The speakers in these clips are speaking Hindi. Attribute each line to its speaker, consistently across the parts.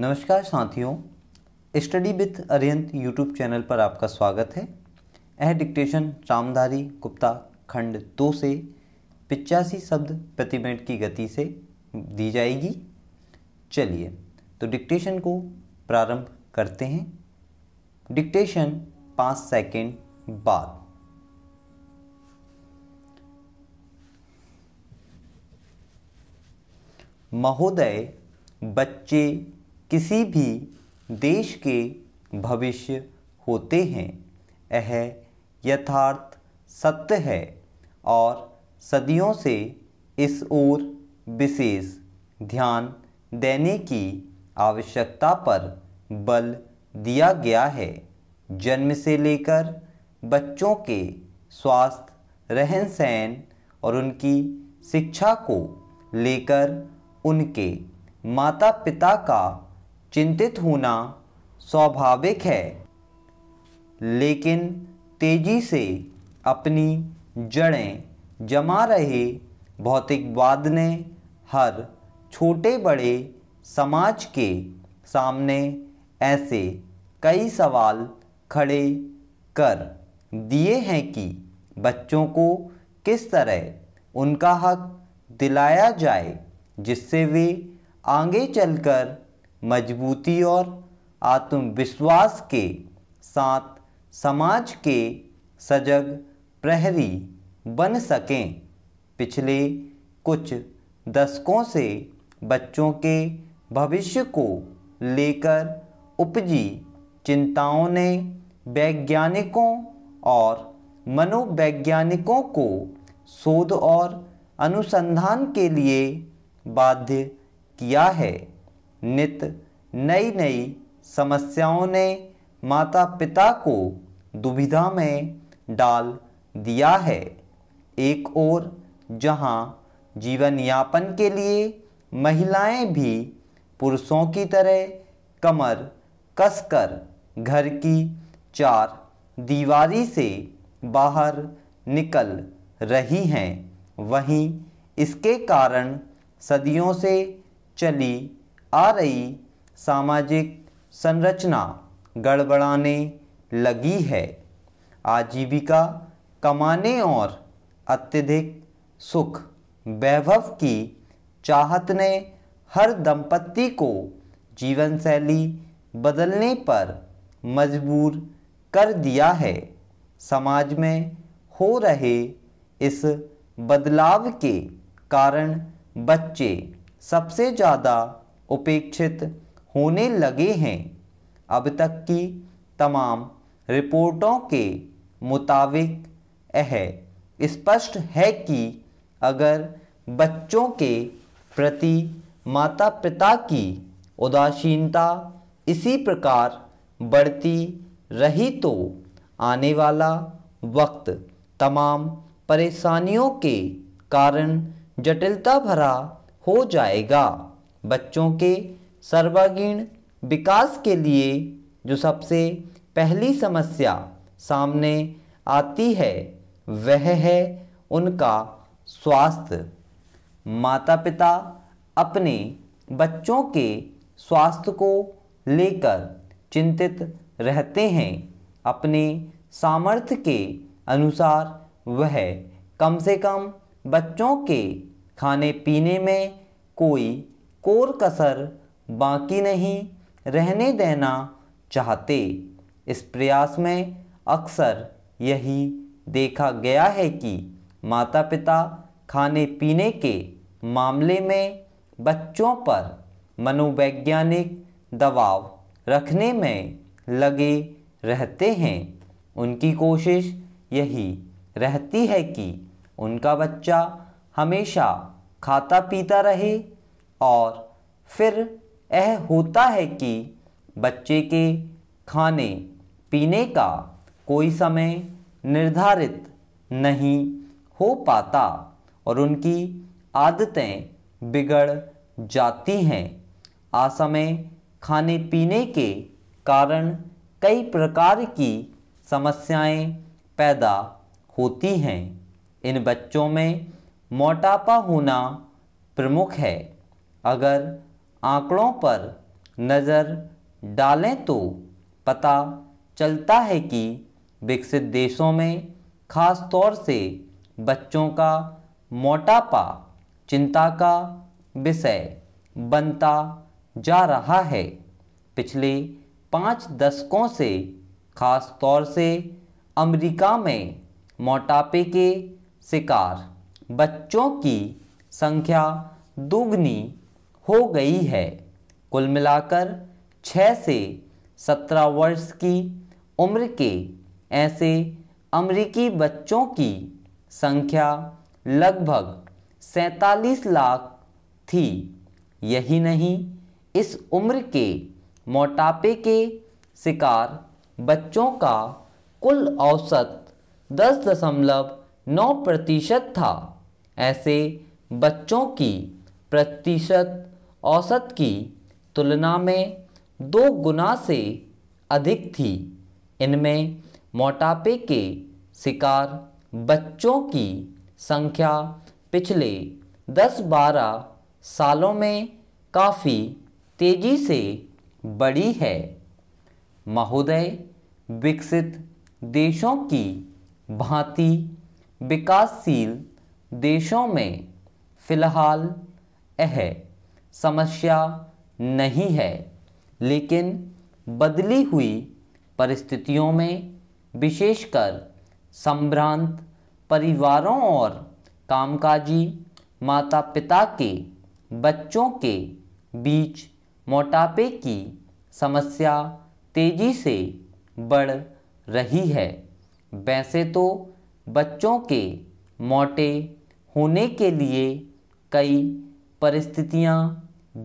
Speaker 1: नमस्कार साथियों study with Ariyant YouTube channel पर आपका स्वागत है यह डिक्टेशन रामधारी गुप्ता खंड दो से पिचासी शब्द प्रति मिनट की गति से दी जाएगी चलिए तो डिक्टेशन को प्रारंभ करते हैं डिक्टेशन पाँच सेकेंड बाद महोदय बच्चे किसी भी देश के भविष्य होते हैं यह यथार्थ सत्य है और सदियों से इस ओर विशेष ध्यान देने की आवश्यकता पर बल दिया गया है जन्म से लेकर बच्चों के स्वास्थ्य रहन सहन और उनकी शिक्षा को लेकर उनके माता पिता का चिंतित होना स्वाभाविक है लेकिन तेजी से अपनी जड़ें जमा रहे भौतिकवाद ने हर छोटे बड़े समाज के सामने ऐसे कई सवाल खड़े कर दिए हैं कि बच्चों को किस तरह उनका हक दिलाया जाए जिससे वे आगे चलकर मजबूती और आत्मविश्वास के साथ समाज के सजग प्रहरी बन सकें पिछले कुछ दशकों से बच्चों के भविष्य को लेकर उपजी चिंताओं ने वैज्ञानिकों और मनोवैज्ञानिकों को शोध और अनुसंधान के लिए बाध्य किया है नित नई नई समस्याओं ने माता पिता को दुविधा में डाल दिया है एक और जहां जीवन यापन के लिए महिलाएं भी पुरुषों की तरह कमर कसकर घर की चार दीवारी से बाहर निकल रही हैं वहीं इसके कारण सदियों से चली आ रही सामाजिक संरचना गड़बड़ाने लगी है आजीविका कमाने और अत्यधिक सुख वैभव की चाहत ने हर दंपत्ति को जीवन शैली बदलने पर मजबूर कर दिया है समाज में हो रहे इस बदलाव के कारण बच्चे सबसे ज़्यादा उपेक्षित होने लगे हैं अब तक की तमाम रिपोर्टों के मुताबिक यह स्पष्ट है कि अगर बच्चों के प्रति माता पिता की उदासीनता इसी प्रकार बढ़ती रही तो आने वाला वक्त तमाम परेशानियों के कारण जटिलता भरा हो जाएगा बच्चों के सर्वागीण विकास के लिए जो सबसे पहली समस्या सामने आती है वह है उनका स्वास्थ्य माता पिता अपने बच्चों के स्वास्थ्य को लेकर चिंतित रहते हैं अपने सामर्थ्य के अनुसार वह कम से कम बच्चों के खाने पीने में कोई कोर कसर बाकी नहीं रहने देना चाहते इस प्रयास में अक्सर यही देखा गया है कि माता पिता खाने पीने के मामले में बच्चों पर मनोवैज्ञानिक दबाव रखने में लगे रहते हैं उनकी कोशिश यही रहती है कि उनका बच्चा हमेशा खाता पीता रहे और फिर यह होता है कि बच्चे के खाने पीने का कोई समय निर्धारित नहीं हो पाता और उनकी आदतें बिगड़ जाती हैं असमय खाने पीने के कारण कई प्रकार की समस्याएं पैदा होती हैं इन बच्चों में मोटापा होना प्रमुख है अगर आंकड़ों पर नज़र डालें तो पता चलता है कि विकसित देशों में खास तौर से बच्चों का मोटापा चिंता का विषय बनता जा रहा है पिछले पाँच दशकों से खास तौर से अमेरिका में मोटापे के शिकार बच्चों की संख्या दोगुनी हो गई है कुल मिलाकर छः से सत्रह वर्ष की उम्र के ऐसे अमरीकी बच्चों की संख्या लगभग सैंतालीस लाख थी यही नहीं इस उम्र के मोटापे के शिकार बच्चों का कुल औसत दस दशमलव नौ प्रतिशत था ऐसे बच्चों की प्रतिशत औसत की तुलना में दो गुना से अधिक थी इनमें मोटापे के शिकार बच्चों की संख्या पिछले 10-12 सालों में काफ़ी तेज़ी से बढ़ी है महोदय विकसित देशों की भांति विकासशील देशों में फिलहाल है समस्या नहीं है लेकिन बदली हुई परिस्थितियों में विशेषकर संभ्रांत परिवारों और कामकाजी माता पिता के बच्चों के बीच मोटापे की समस्या तेजी से बढ़ रही है वैसे तो बच्चों के मोटे होने के लिए कई परिस्थितियाँ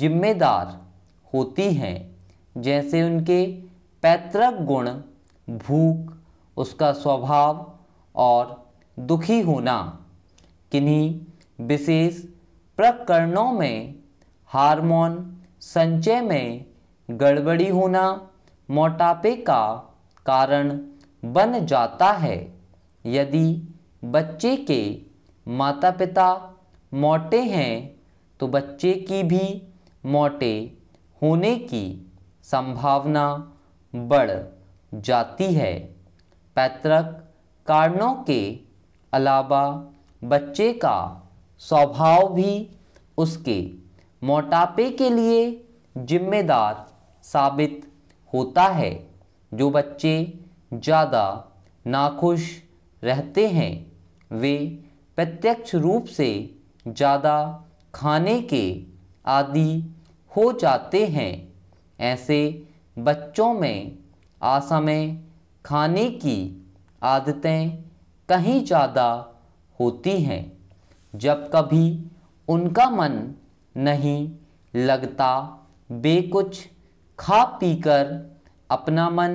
Speaker 1: जिम्मेदार होती हैं जैसे उनके पैतृक गुण भूख उसका स्वभाव और दुखी होना किन्हीं विशेष प्रकरणों में हार्मोन संचय में गड़बड़ी होना मोटापे का कारण बन जाता है यदि बच्चे के माता पिता मोटे हैं तो बच्चे की भी मोटे होने की संभावना बढ़ जाती है पैतृक कारणों के अलावा बच्चे का स्वभाव भी उसके मोटापे के लिए जिम्मेदार साबित होता है जो बच्चे ज़्यादा नाखुश रहते हैं वे प्रत्यक्ष रूप से ज़्यादा खाने के आदि हो जाते हैं ऐसे बच्चों में असमय खाने की आदतें कहीं ज़्यादा होती हैं जब कभी उनका मन नहीं लगता वे कुछ खा पी कर अपना मन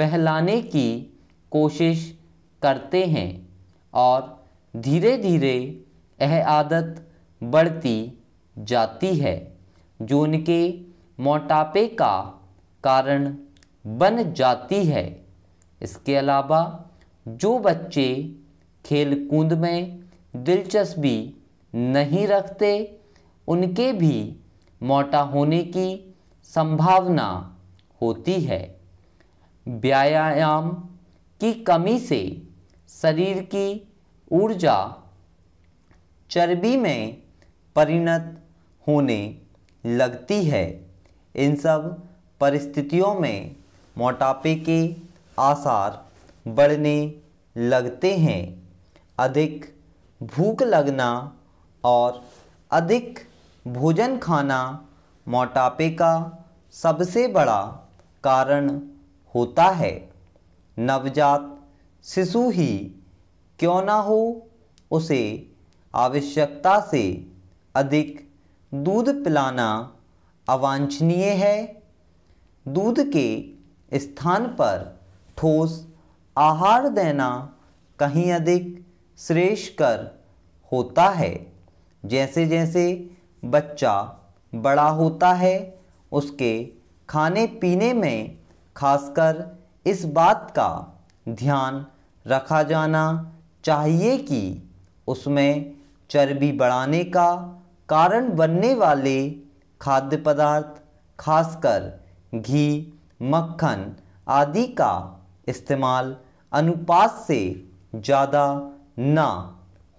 Speaker 1: बहलाने की कोशिश करते हैं और धीरे धीरे यह आदत बढ़ती जाती है जो उनके मोटापे का कारण बन जाती है इसके अलावा जो बच्चे खेल कूद में दिलचस्पी नहीं रखते उनके भी मोटा होने की संभावना होती है व्यायाम की कमी से शरीर की ऊर्जा चर्बी में परिणत होने लगती है इन सब परिस्थितियों में मोटापे के आसार बढ़ने लगते हैं अधिक भूख लगना और अधिक भोजन खाना मोटापे का सबसे बड़ा कारण होता है नवजात शिशु ही क्यों ना हो उसे आवश्यकता से अधिक दूध पिलाना अवांछनीय है दूध के स्थान पर ठोस आहार देना कहीं अधिक कर होता है जैसे जैसे बच्चा बड़ा होता है उसके खाने पीने में खासकर इस बात का ध्यान रखा जाना चाहिए कि उसमें चर्बी बढ़ाने का कारण बनने वाले खाद्य पदार्थ खासकर घी मक्खन आदि का इस्तेमाल अनुपात से ज़्यादा ना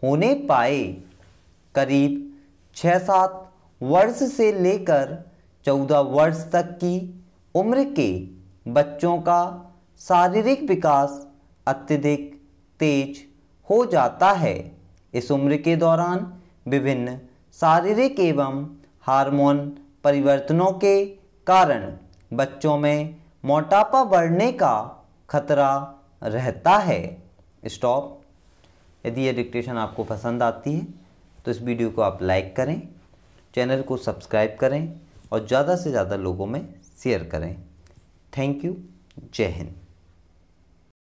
Speaker 1: होने पाए करीब छः सात वर्ष से लेकर चौदह वर्ष तक की उम्र के बच्चों का शारीरिक विकास अत्यधिक तेज हो जाता है इस उम्र के दौरान विभिन्न शारीरिक एवं हार्मोन परिवर्तनों के कारण बच्चों में मोटापा बढ़ने का खतरा रहता है स्टॉप यदि ये डिक्टेशन आपको पसंद आती है तो इस वीडियो को आप लाइक करें चैनल को सब्सक्राइब करें और ज़्यादा से ज़्यादा लोगों में शेयर करें थैंक यू जय हिंद